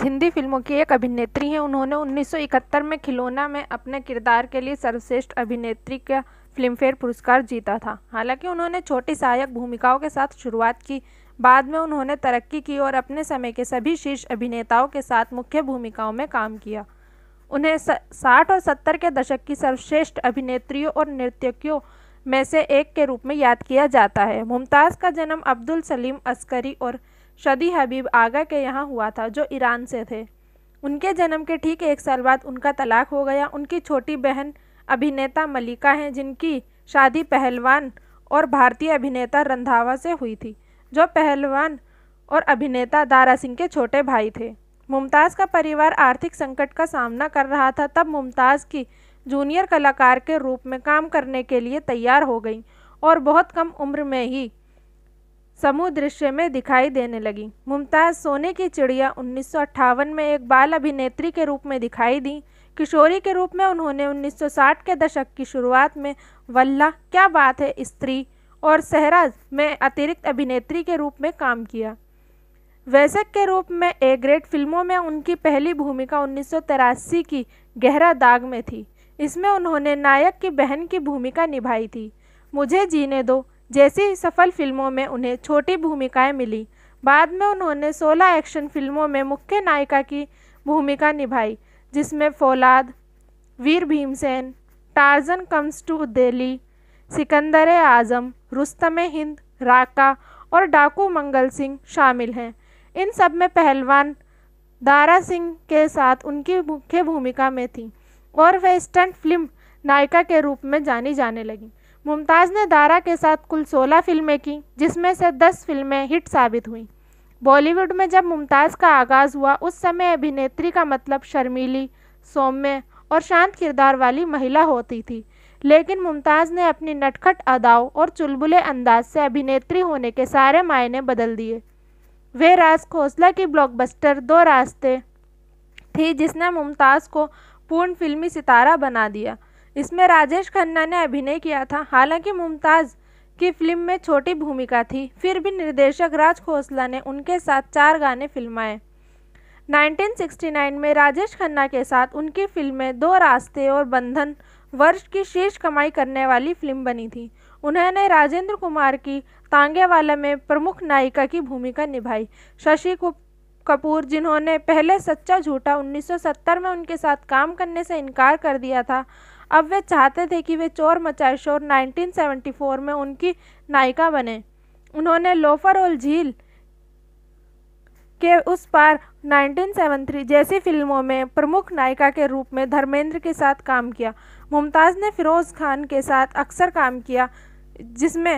हिंदी फिल्मों की एक अभिनेत्री हैं उन्होंने 1971 में खिलौना में अपने किरदार के लिए सर्वश्रेष्ठ अभिनेत्री का फिल्मफेयर पुरस्कार जीता था हालांकि उन्होंने छोटी सहायक भूमिकाओं के साथ शुरुआत की बाद में उन्होंने तरक्की की और अपने समय के सभी शीर्ष अभिनेताओं के साथ मुख्य भूमिकाओं में काम किया उन्हें साठ और सत्तर के दशक की सर्वश्रेष्ठ अभिनेत्रियों और नृत्यकियों में से एक के रूप में याद किया जाता है मुमताज़ का जन्म अब्दुल सलीम अस्करी और शदी हबीब आगा के यहाँ हुआ था जो ईरान से थे उनके जन्म के ठीक एक साल बाद उनका तलाक हो गया उनकी छोटी बहन अभिनेता मलिका हैं जिनकी शादी पहलवान और भारतीय अभिनेता रंधावा से हुई थी जो पहलवान और अभिनेता दारा सिंह के छोटे भाई थे मुमताज़ का परिवार आर्थिक संकट का सामना कर रहा था तब मुमताज़ की जूनियर कलाकार के रूप में काम करने के लिए तैयार हो गई और बहुत कम उम्र में ही समूह दृश्य में दिखाई देने लगी मुमताज़ सोने की चिड़िया उन्नीस में एक बाल अभिनेत्री के रूप में दिखाई दी किशोरी के रूप में उन्होंने 1960 के दशक की शुरुआत में वल्ला क्या बात है स्त्री और सहराज में अतिरिक्त अभिनेत्री के रूप में काम किया वैसक के रूप में ए ग्रेड फिल्मों में उनकी पहली भूमिका उन्नीस की गहरा दाग में थी इसमें उन्होंने नायक की बहन की भूमिका निभाई थी मुझे जीने दो जैसी सफल फिल्मों में उन्हें छोटी भूमिकाएं मिली बाद में उन्होंने 16 एक्शन फिल्मों में मुख्य नायिका की भूमिका निभाई जिसमें Faulad Veer Bhimsen Tarzan comes to Delhi Sikandar Azam Rustam Hind Raka और डाकू मंगल सिंह शामिल हैं इन सब में पहलवान दारा सिंह के साथ उनकी मुख्य भूमिका में थी और वह स्टंट फिल्म नायिका के रूप में जानी जाने लगी मुमताज़ ने दारा के साथ कुल 16 फिल्में की जिसमें से 10 फिल्में हिट साबित हुईं बॉलीवुड में जब मुमताज़ का आगाज़ हुआ उस समय अभिनेत्री का मतलब शर्मीली सौम्य और शांत किरदार वाली महिला होती थी लेकिन मुमताज़ ने अपनी नटखट अदाओं और चुलबुले अंदाज से अभिनेत्री होने के सारे मायने बदल दिए वे राज खोसला की ब्लॉकबस्टर दो रास्ते थी जिसने मुमताज़ को पूर्ण फिल्मी सितारा बना दिया इसमें राजेश खन्ना ने अभिनय किया था हालांकि मुमताज़ की फिल्म में छोटी भूमिका थी फिर भी निर्देशक राज खोसला ने उनके साथ चार गाने फिल्माए 1969 में राजेश खन्ना के साथ उनकी फिल्में दो रास्ते और बंधन वर्ष की शीर्ष कमाई करने वाली फिल्म बनी थी उन्होंने राजेंद्र कुमार की तांगेवाला में प्रमुख नायिका की भूमिका निभाई शशि कपूर जिन्होंने पहले सच्चा झूठा 1970 में उनके साथ काम करने से इनकार कर दिया था अब वे चाहते थे कि वे चोर मचाए शोर 1974 में उनकी नायिका बने उन्होंने लोफर और झील के उस पार 1973 जैसी फिल्मों में प्रमुख नायिका के रूप में धर्मेंद्र के साथ काम किया मुमताज़ ने फ़िरोज़ खान के साथ अक्सर काम किया जिसमें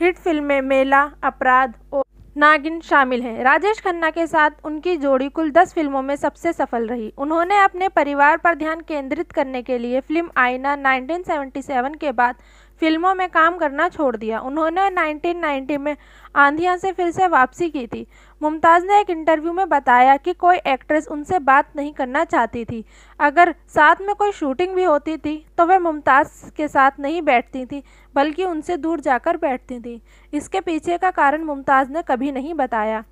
हिट फिल्में मेला अपराध और नागिन शामिल हैं राजेश खन्ना के साथ उनकी जोड़ी कुल दस फिल्मों में सबसे सफल रही उन्होंने अपने परिवार पर ध्यान केंद्रित करने के लिए फिल्म आईना 1977 के बाद फिल्मों में काम करना छोड़ दिया उन्होंने 1990 में आंधिया से फिर से वापसी की थी मुमताज़ ने एक इंटरव्यू में बताया कि कोई एक्ट्रेस उनसे बात नहीं करना चाहती थी अगर साथ में कोई शूटिंग भी होती थी तो वे मुमताज़ के साथ नहीं बैठती थी बल्कि उनसे दूर जाकर बैठती थी इसके पीछे का कारण मुमताज़ ने कभी नहीं बताया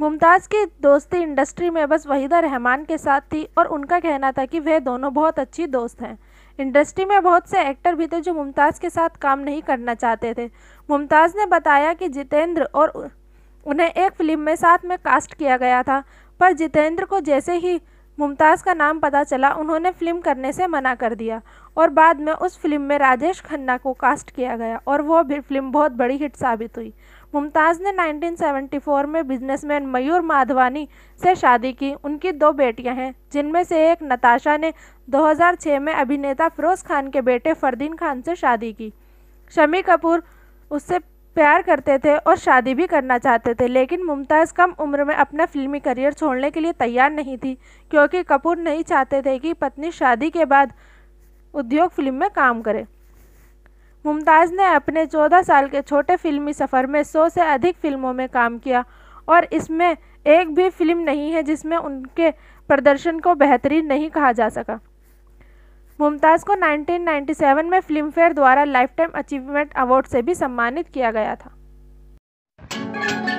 मुमताज़ की दोस्ती इंडस्ट्री में बस वहीदा रहमान के साथ थी और उनका कहना था कि वह दोनों बहुत अच्छी दोस्त हैं इंडस्ट्री में बहुत से एक्टर भी थे जो मुमताज़ के साथ काम नहीं करना चाहते थे मुमताज़ ने बताया कि जितेंद्र और उन्हें एक फिल्म में साथ में कास्ट किया गया था पर जितेंद्र को जैसे ही मुमताज़ का नाम पता चला उन्होंने फ़िल्म करने से मना कर दिया और बाद में उस फिल्म में राजेश खन्ना को कास्ट किया गया और वो भी फिल्म बहुत बड़ी हिट साबित हुई मुमताज़ ने 1974 में बिजनेसमैन मयूर माधवानी से शादी की उनकी दो बेटियां हैं जिनमें से एक नताशा ने 2006 में अभिनेता फिरोज़ खान के बेटे फ़रदीन खान से शादी की शमी कपूर उससे प्यार करते थे और शादी भी करना चाहते थे लेकिन मुमताज़ कम उम्र में अपना फिल्मी करियर छोड़ने के लिए तैयार नहीं थी क्योंकि कपूर नहीं चाहते थे कि पत्नी शादी के बाद उद्योग फिल्म में काम करे मुमताज़ ने अपने 14 साल के छोटे फिल्मी सफ़र में 100 से अधिक फिल्मों में काम किया और इसमें एक भी फिल्म नहीं है जिसमें उनके प्रदर्शन को बेहतरीन नहीं कहा जा सका मुमताज़ को 1997 में फिल्मफेयर द्वारा लाइफ टाइम अचीवमेंट अवार्ड से भी सम्मानित किया गया था